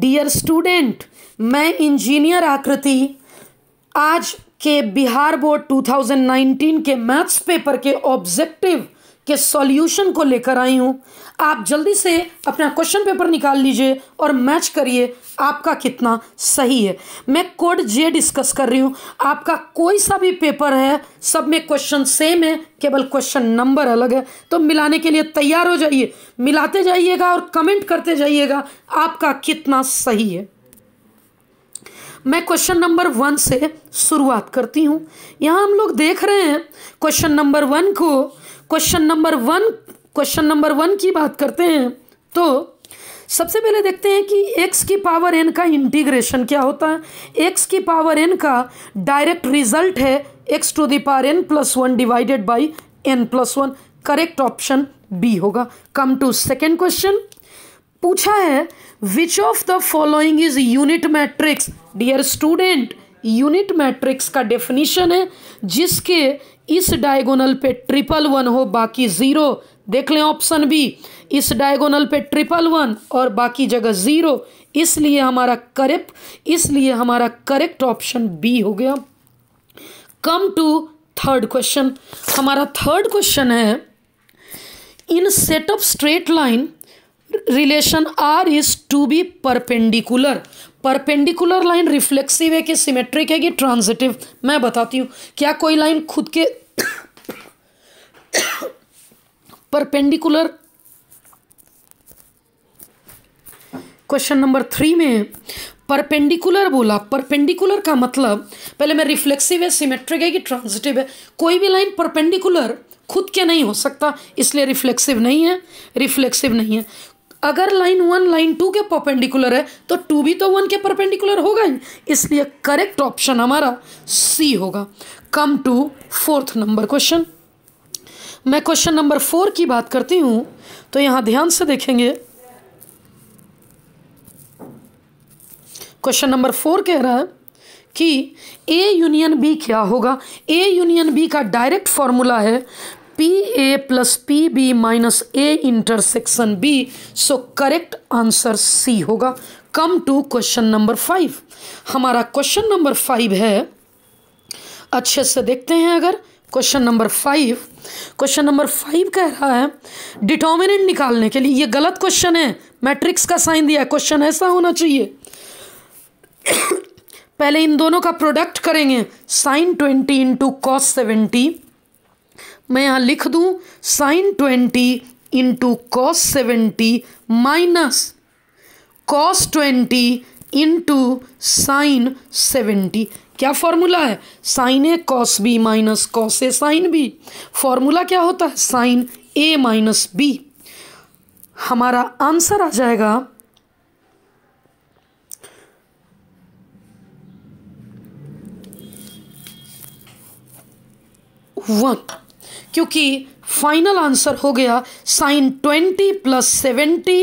dear student मैं engineer आकृति आज के बिहार बोर्ड 2019 के मैथ्स पेपर के ऑब्जेक्टिव के सॉल्यूशन को लेकर आई हूँ आप जल्दी से अपना क्वेश्चन पेपर निकाल लीजिए और मैच करिए आपका कितना सही है मैं कोड जे डिस्कस कर रही हूँ आपका कोई सा भी पेपर है सब में क्वेश्चन सेम है केवल क्वेश्चन नंबर अलग है तो मिलाने के लिए तैयार हो जाइए मिलाते जाइएगा और कमेंट करते जाइएगा आपका कितना सही है मैं क्वेश्चन नंबर वन से शुरुआत करती हूँ यहाँ हम लोग देख रहे हैं क्वेश्चन नंबर वन को question number one question number one की बात करते हैं तो सबसे पहले देखते हैं कि x की पावर n का इंटीग्रेशन क्या होता है x की पावर n का डायरेक्ट रिजल्ट है x to the power n plus one divided by N plus one correct option B होगा कम टू सेकेंड क्वेश्चन पूछा है which of the following is unit matrix dear student unit matrix का definition है जिसके इस diagonal पे triple one हो बाकी ज़ीरो देख लें ऑप्शन बी इस डायगोनल पे ट्रिपल वन और बाकी जगह ज़ीरो इसलिए हमारा करेक्ट इसलिए हमारा करेक्ट ऑप्शन बी हो गया कम टू थर्ड क्वेश्चन हमारा थर्ड क्वेश्चन है in set of straight line relation R is to be perpendicular perpendicular line reflexive है कि सिमेट्रिक है कि ट्रांजिटिव मैं बताती हूँ क्या कोई लाइन खुद के परपेंडिकुलर क्वेश्चन नंबर थ्री में परपेंडिकुलर बोला परपेंडिकुलर का मतलब पहले मैं रिफ्लेक्सिव है सिमेट्रिक है कि ट्रांजिटिव है कोई भी लाइन परपेंडिकुलर खुद के नहीं हो सकता इसलिए रिफ्लेक्सिव नहीं है रिफ्लेक्सिव नहीं है अगर लाइन वन लाइन टू के परपेंडिकुलर है तो टू भी तो वन के परपेंडिकुलर होगा ही इसलिए करेक्ट ऑप्शन हमारा सी होगा come to fourth number question मैं क्वेश्चन नंबर फोर की बात करती हूँ तो यहाँ ध्यान से देखेंगे क्वेश्चन नंबर फोर कह रहा है कि ए यूनियन बी क्या होगा ए यूनियन बी का डायरेक्ट फॉर्मूला है P A plus P B minus A intersection B so correct answer C होगा come to question number five हमारा क्वेश्चन नंबर फाइव है अच्छे से देखते हैं अगर question number five question number five कह रहा है डिटर्मिनेंट निकालने के लिए ये गलत क्वेश्चन है मैट्रिक्स का साइन दिया है क्वेश्चन ऐसा होना चाहिए पहले इन दोनों का प्रोडक्ट करेंगे sine twenty into cos seventy मैं यहाँ लिख दूँ sine twenty into cos seventy minus cos twenty into sine seventy क्या फॉर्मूला है sine A cos B minus cos A sine B formula क्या होता है साइन ए माइनस बी हमारा आंसर आ जाएगा वन क्योंकि फाइनल आंसर हो गया sine twenty plus seventy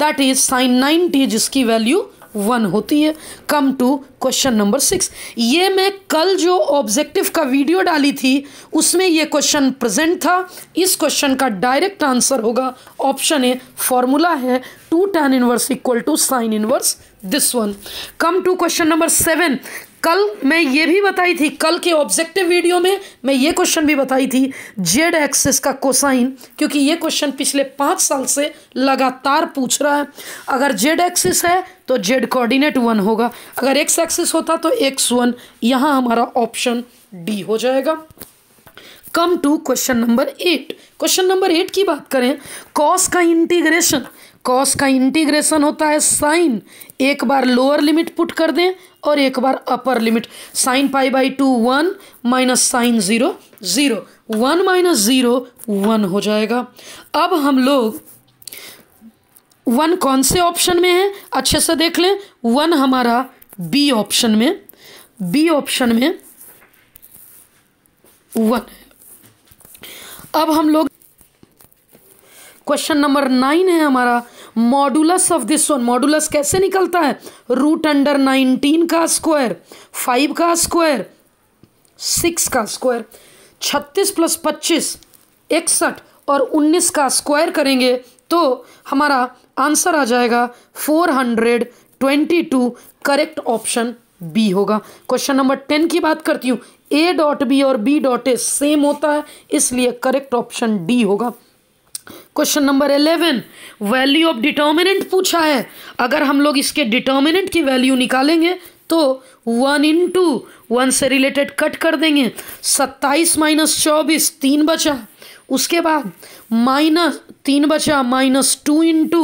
that is sine ninety जिसकी वैल्यू वन होती है come to question number six ये मैं कल जो ऑब्जेक्टिव का वीडियो डाली थी उसमें ये क्वेश्चन प्रेजेंट था इस क्वेश्चन का डायरेक्ट आंसर होगा ऑप्शन ए फॉर्मूला है two tan inverse equal to sine inverse this one come to question number seven कल मैं ये भी बताई थी कल के ऑब्जेक्टिव वीडियो में मैं ये क्वेश्चन भी बताई थी जेड एक्सिस का कोसाइन क्योंकि ये क्वेश्चन पिछले पाँच साल से लगातार पूछ रहा है अगर जेड एक्सिस है तो जेड कोऑर्डिनेट वन होगा अगर एक्स एक्सिस होता तो एक्स वन यहाँ हमारा ऑप्शन डी हो जाएगा come to question number eight question number eight की बात करें कॉस का इंटीग्रेशन कॉस का इंटीग्रेशन होता है साइन एक बार लोअर लिमिट पुट कर दें और एक बार upper limit sine pi by two one minus sine zero zero one minus zero one हो जाएगा अब हम लोग वन कौन से ऑप्शन में है अच्छे से देख लें वन हमारा बी ऑप्शन में बी ऑप्शन में वन अब हम लोग क्वेश्चन नंबर नाइन है हमारा modulus of this one modulus कैसे निकलता है रूट अंडर नाइनटीन का स्क्वायर फाइव का स्क्वायर सिक्स का स्क्वायर छत्तीस प्लस पच्चीस इकसठ और उन्नीस का स्क्वायर करेंगे तो हमारा आंसर आ जाएगा four hundred twenty two correct option B होगा क्वेश्चन नंबर टेन की बात करती हूँ ए डॉट बी और बी डॉट ए सेम होता है इसलिए करेक्ट ऑप्शन डी होगा question number eleven value of determinant पूछा है अगर हम लोग इसके डिटर्मिनेंट की वैल्यू निकालेंगे तो वन इन टू वन से रिलेटेड कट कर देंगे सत्ताईस माइनस चौबीस तीन बचा उसके बाद माइनस तीन बचा minus two into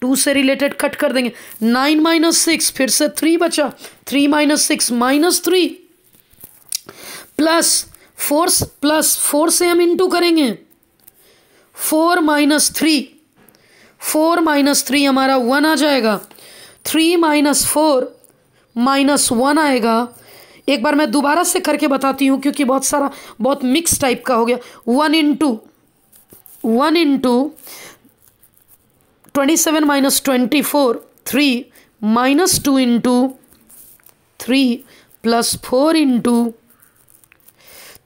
two से रिलेटेड कट कर देंगे नाइन माइनस सिक्स फिर से थ्री बचा three minus six minus three plus four plus four से हम इंटू करेंगे four minus three four minus three हमारा वन आ जाएगा three minus four minus one आएगा एक बार मैं दोबारा से करके बताती हूँ क्योंकि बहुत सारा बहुत मिक्स टाइप का हो गया one into one into twenty seven minus twenty four three minus two into three plus four into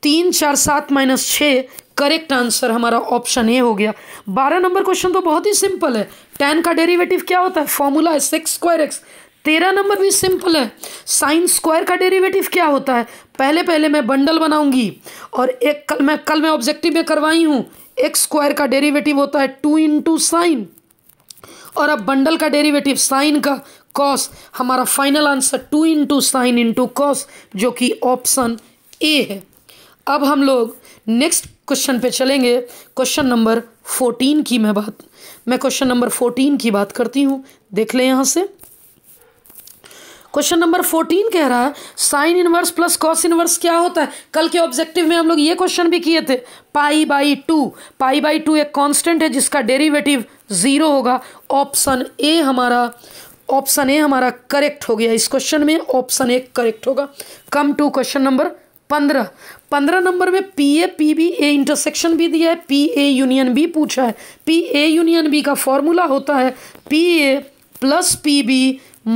तीन चार सात माइनस छः करेक्ट आंसर हमारा ऑप्शन ए हो गया बारह नंबर क्वेश्चन तो बहुत ही सिंपल है टेन का डेरिवेटिव क्या होता है फॉर्मूला है सिक्स स्क्वायर एक्स तेरह नंबर भी सिंपल है साइन स्क्वायर का डेरिवेटिव क्या होता है पहले पहले मैं बंडल बनाऊंगी और एक कल मैं कल मैं ऑब्जेक्टिव में करवाई हूँ एक्स स्क्वायर का डेरिवेटिव होता है टू इंटू साइन और अब बंडल का डेरिवेटिव साइन का कॉस हमारा final answer two into sine into cos जो कि ऑप्शन ए है अब हम लोग नेक्स्ट क्वेश्चन पे चलेंगे क्वेश्चन नंबर फोर्टीन की मैं बात मैं क्वेश्चन नंबर फोर्टीन की बात करती हूँ देख लें यहाँ से क्वेश्चन नंबर फोर्टीन कह रहा है sine inverse plus cos inverse क्या होता है कल के ऑब्जेक्टिव में हम लोग ये क्वेश्चन भी किए थे pi by two pi by two एक कांस्टेंट है जिसका डेरिवेटिव ज़ीरो होगा ऑप्शन ए हमारा ऑप्शन ए हमारा करेक्ट हो गया इस क्वेश्चन में ऑप्शन ए करेक्ट होगा कम टू क्वेश्चन नंबर पंद्रह पंद्रह नंबर में P A P B A intersection भी दिया है पी ए यूनियन बी पूछा है पी ए यूनियन बी का फॉर्मूला होता है P A plus P B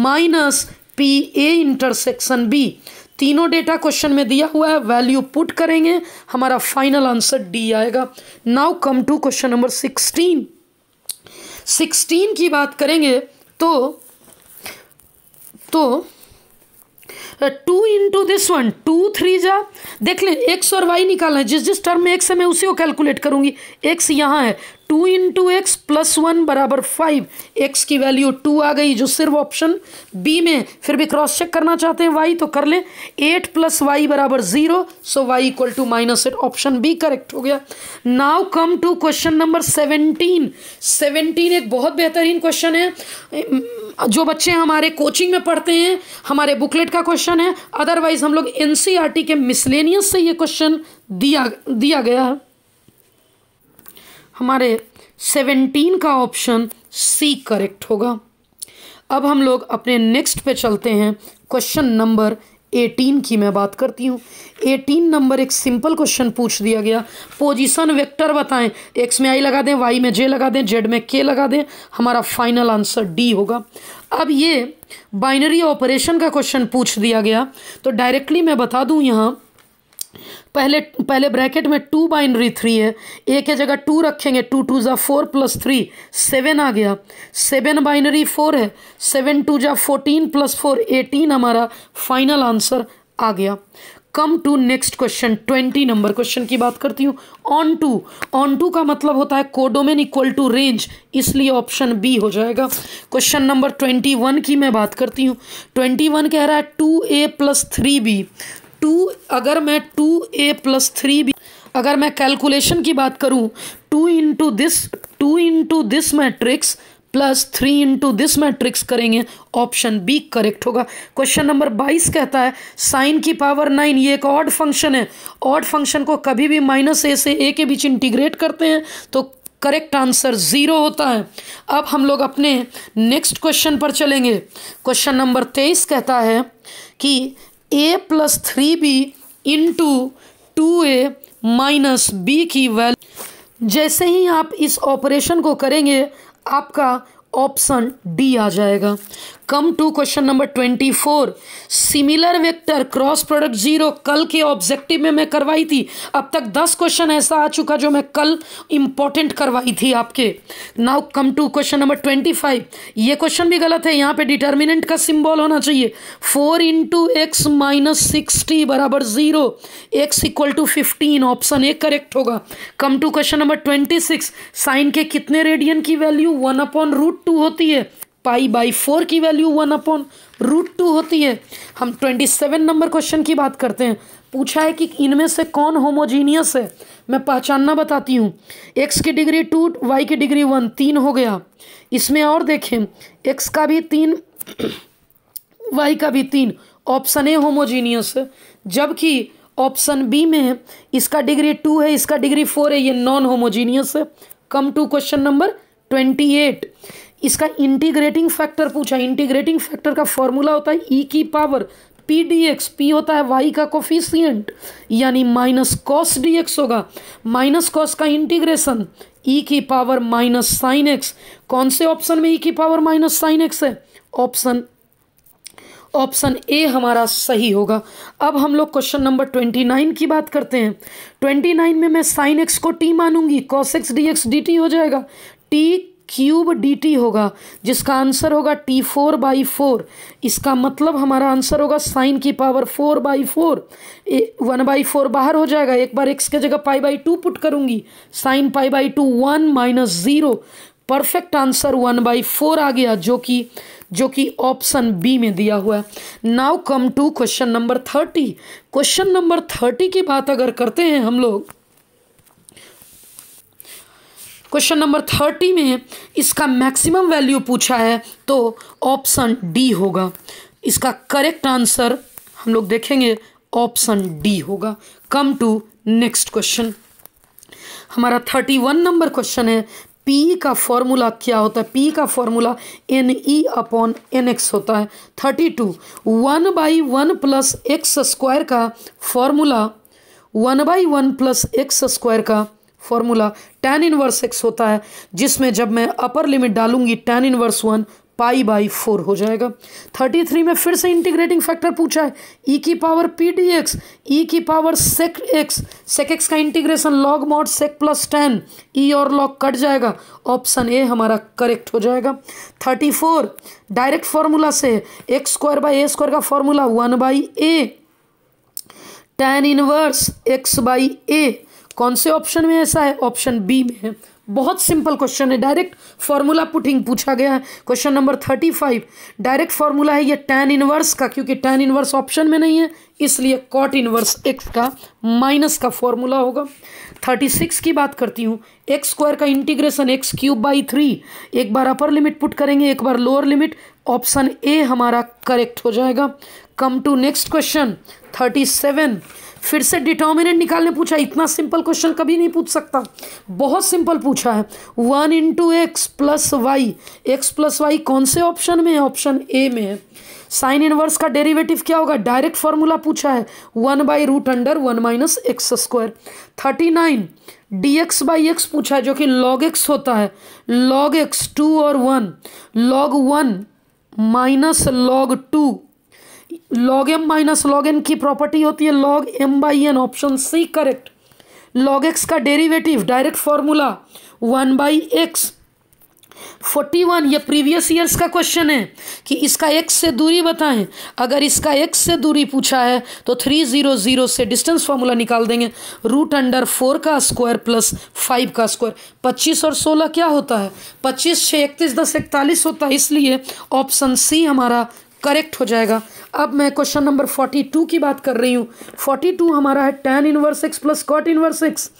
minus P A intersection B तीनों डेटा क्वेश्चन में दिया हुआ है वैल्यू पुट करेंगे हमारा फाइनल आंसर डी आएगा now come to question number sixteen sixteen की बात करेंगे तो तो two into this one two three जा देख लें एक्स और वाई निकालना है जिस जिस टर्म में एक्स है मैं उसी को कैलकुलेट करूंगी एक्स यहाँ है two into x plus one बराबर फाइव एक्स की वैल्यू टू आ गई जो सिर्फ ऑप्शन बी में फिर भी क्रॉस चेक करना चाहते हैं वाई तो कर लें एट प्लस वाई बराबर zero so y equal to minus eight option B correct हो गया now come to question number seventeen seventeen एक बहुत बेहतरीन क्वेश्चन है जो बच्चे हमारे कोचिंग में पढ़ते हैं हमारे बुकलेट का क्वेश्चन क्वेश्चन है अदरवाइज हम लोग एन e के मिसलेनियस से ये क्वेश्चन दिया दिया गया है हमारे सेवेंटीन का ऑप्शन सी करेक्ट होगा अब हम लोग अपने नेक्स्ट पे चलते हैं क्वेश्चन नंबर एटीन की मैं बात करती हूँ एटीन नंबर एक सिंपल क्वेश्चन पूछ दिया गया पोजीशन वेक्टर बताएं एक्स में आई लगा दें वाई में जे लगा दें जेड में के लगा दें हमारा फाइनल आंसर डी होगा अब ये बाइनरी ऑपरेशन का क्वेश्चन पूछ दिया गया तो डायरेक्टली मैं बता दूँ यहाँ पहले पहले ब्रैकेट में टू बाइनरी थ्री है एक है जगह टू रखेंगे टू टू ज़ा फोर प्लस थ्री सेवन आ गया सेवन बाइनरी फोर है सेवन टू ज़ा फोर्टीन प्लस फोर एटीन हमारा फाइनल आंसर आ गया come to next question twenty number question की बात करती हूँ ऑन टू ऑन टू का मतलब होता है कोडोमेन इक्वल टू रेंज इसलिए ऑप्शन बी हो जाएगा क्वेश्चन नंबर ट्वेंटी वन की मैं बात करती हूँ ट्वेंटी वन कह रहा है two A plus three B two अगर मैं टू ए प्लस थ्री भी अगर मैं कैलकुलेशन की बात करूं two into this two into this matrix plus three into this matrix करेंगे ऑप्शन बी करेक्ट होगा क्वेश्चन नंबर बाईस कहता है साइन की पावर नाइन ये एक ऑड फंक्शन है ऑड फंक्शन को कभी भी माइनस ए से ए के बीच इंटीग्रेट करते हैं तो करेक्ट आंसर ज़ीरो होता है अब हम लोग अपने नेक्स्ट क्वेश्चन पर चलेंगे क्वेश्चन नंबर तेईस कहता है कि A plus three B into two A minus B की वैल्यू जैसे ही आप इस ऑपरेशन को करेंगे आपका ऑप्शन डी आ जाएगा come to question number twenty four similar vector cross product zero कल के ऑब्जेक्टिव में मैं करवाई थी अब तक दस क्वेश्चन ऐसा आ चुका जो मैं कल इंपॉर्टेंट करवाई थी आपके now come to question number twenty five ये क्वेश्चन भी गलत है यहाँ पे डिटर्मिनेंट का सिंबल होना चाहिए four into x minus sixty बराबर zero x equal to fifteen option A correct होगा come to question number twenty six sine के कितने रेडियन की value one upon root two होती है पाई बाई फोर की value one upon root two होती है हम ट्वेंटी सेवन नंबर क्वेश्चन की बात करते हैं पूछा है कि इनमें से कौन होमोजीनियस है मैं पहचानना बताती हूँ एक्स की डिग्री टू वाई की डिग्री वन तीन हो गया इसमें और देखें एक्स का भी तीन वाई का भी तीन ऑप्शन ए होमोजीनियस है जबकि ऑप्शन बी में इसका डिग्री टू है इसका डिग्री फोर है ये नॉन होमोजीनियस है come to question number twenty eight इसका इंटीग्रेटिंग फैक्टर पूछा इंटीग्रेटिंग फैक्टर का फॉर्मूला होता है ई e की power p d x p होता है वाई का कोफिशियंट यानी माइनस कॉस डी एक्स होगा माइनस कॉस का इंटीग्रेशन ई e की पावर माइनस साइन एक्स कौन से ऑप्शन में ई e की पावर माइनस साइन एक्स है ऑप्शन ऑप्शन ए हमारा सही होगा अब हम लोग क्वेश्चन नंबर ट्वेंटी नाइन की बात करते हैं ट्वेंटी नाइन में मैं साइन एक्स को टी मानूंगी cos x d x d t हो जाएगा टी क्यूब डी होगा जिसका आंसर होगा टी फोर बाई फोर इसका मतलब हमारा आंसर होगा साइन की power four by four A one by four बाहर हो जाएगा एक बार एक्स के जगह पाई बाई टू पुट करूँगी sine pi by two one minus zero perfect answer one by four आ गया जो कि जो कि ऑप्शन बी में दिया हुआ है now come to question number thirty question number thirty की बात अगर करते हैं हम लोग क्वेश्चन नंबर थर्टी में इसका मैक्सिमम वैल्यू पूछा है तो ऑप्शन डी होगा इसका करेक्ट आंसर हम लोग देखेंगे ऑप्शन डी होगा कम टू नेक्स्ट क्वेश्चन हमारा थर्टी वन नंबर क्वेश्चन है पी का फॉर्मूला क्या होता है पी का formula N E upon N x होता है thirty two one by one plus x square का formula one by one plus x square का फॉर्मूला टेन इनवर्स एक्स होता है जिसमें जब मैं अपर लिमिट डालूंगी tan inverse one pi by four हो जाएगा थर्टी थ्री में फिर से इंटीग्रेटिंग फैक्टर पूछा है ई e की power p d x e की power sec x sec x का integration log mod sec plus tan e और लॉग कट जाएगा ऑप्शन ए हमारा करेक्ट हो जाएगा थर्टी फोर डायरेक्ट फार्मूला से x square by A square का formula one by A tan inverse x by A कौन से ऑप्शन में ऐसा है ऑप्शन बी में है बहुत सिंपल क्वेश्चन है डायरेक्ट फॉर्मूला पुटिंग पूछा गया है question number thirty five direct formula है ये टेन इनवर्स का क्योंकि टैन इनवर्स ऑप्शन में नहीं है इसलिए कॉट इनवर्स एक्स का माइनस का फॉर्मूला होगा थर्टी सिक्स की बात करती हूँ एक्स स्क्वायर का integration x cube by three एक बार अपर लिमिट पुट करेंगे एक बार लोअर लिमिट ऑप्शन ए हमारा करेक्ट हो जाएगा come to next question thirty seven फिर से डिटर्मिनेंट निकालने पूछा इतना सिंपल क्वेश्चन कभी नहीं पूछ सकता बहुत सिंपल पूछा है one into x plus y x plus y कौन से ऑप्शन में है ऑप्शन ए में है साइन इनवर्स का डेरिवेटिव क्या होगा डायरेक्ट फॉर्मूला पूछा है one by root under one minus x square thirty nine d x by x पूछा है जो कि लॉग एक्स होता है लॉग एक्स टू और one log one minus log two log M minus log N की प्रॉपर्टी होती है log M by N option C correct log x का derivative direct formula one by x forty one ये previous years का question है कि इसका x से दूरी बताएं अगर इसका एक्स से दूरी पूछा है तो थ्री ज़ीरो ज़ीरो से डिस्टेंस फार्मूला निकाल देंगे रूट अंडर फोर का स्क्वायर प्लस फाइव का स्क्वायर पच्चीस और सोलह क्या होता है पच्चीस छः इकतीस दस इकतालीस होता है इसलिए ऑप्शन सी हमारा करेक्ट हो जाएगा अब मैं क्वेश्चन नंबर फोर्टी टू की बात कर रही हूँ फोर्टी टू हमारा है tan inverse x plus cot inverse x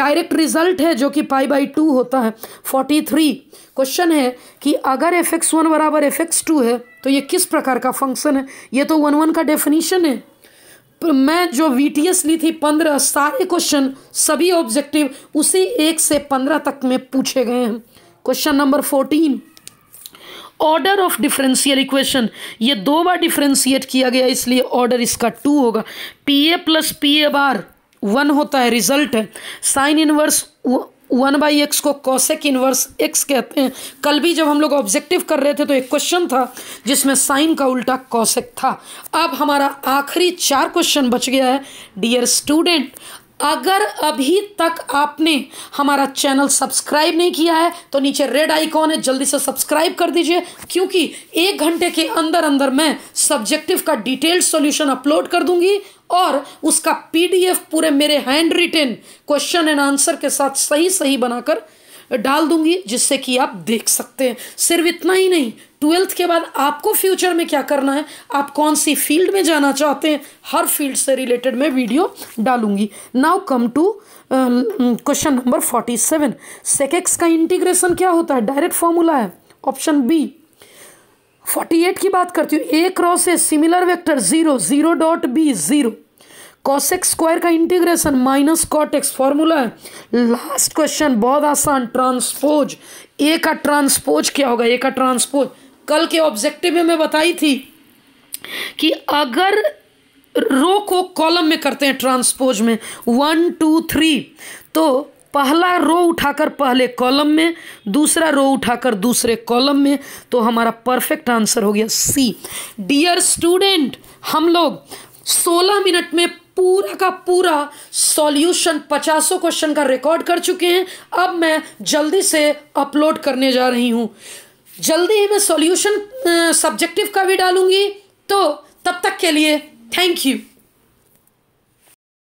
direct result है जो कि पाई बाई टू होता है फोर्टी थ्री क्वेश्चन है कि अगर एफ एक्स वन बराबर एफ एक्स टू है तो ये किस प्रकार का फंक्शन है ये तो वन वन का डेफिनीशन है मैं जो वी ली थी पंद्रह सारे क्वेश्चन सभी ऑब्जेक्टिव उसी एक से पंद्रह तक में पूछे गए हैं question number fourteen order of differential equation ये दो बार डिफरेंशिएट किया गया इसलिए ऑर्डर इसका टू होगा P A plus P A bar one होता है रिजल्ट है sine inverse one by x को कॉसेक इनवर्स एक्स कहते हैं कल भी जब हम लोग ऑब्जेक्टिव कर रहे थे तो एक क्वेश्चन था जिसमें साइन का उल्टा कॉसेक था अब हमारा आखिरी चार क्वेश्चन बच गया है डियर स्टूडेंट अगर अभी तक आपने हमारा चैनल सब्सक्राइब नहीं किया है तो नीचे रेड आइकॉन है जल्दी से सब्सक्राइब कर दीजिए क्योंकि एक घंटे के अंदर अंदर मैं सब्जेक्टिव का डिटेल्ड सॉल्यूशन अपलोड कर दूंगी और उसका पीडीएफ पूरे मेरे hand written question and answer के साथ सही सही बनाकर डाल दूंगी जिससे कि आप देख सकते हैं सिर्फ इतना ही नहीं ट्वेल्थ के बाद आपको फ्यूचर में क्या करना है आप कौन सी फील्ड में जाना चाहते हैं हर फील्ड से रिलेटेड मैं वीडियो डालूंगी now come to question number forty seven sec x का इंटीग्रेशन क्या होता है डायरेक्ट फॉर्मूला है ऑप्शन बी फोर्टी एट की बात करती हूँ A cross A similar vector zero zero dot B zero cosec x square का integration minus cot x formula है लास्ट क्वेश्चन बहुत आसान ट्रांसपोज ए का ट्रांसपोज क्या होगा ए का ट्रांसपोज कल के ऑब्जेक्टिव में मैं बताई थी कि अगर रो को कॉलम में करते हैं ट्रांसपोज में वन टू थ्री तो पहला रो उठाकर पहले कॉलम में दूसरा रो उठाकर दूसरे कॉलम में तो हमारा परफेक्ट आंसर हो गया सी डियर स्टूडेंट हम लोग 16 मिनट में पूरा का पूरा सॉल्यूशन पचासों क्वेश्चन का रिकॉर्ड कर चुके हैं अब मैं जल्दी से अपलोड करने जा रही हूँ जल्दी ही मैं सॉल्यूशन सब्जेक्टिव का भी डालूंगी तो तब तक के लिए थैंक यू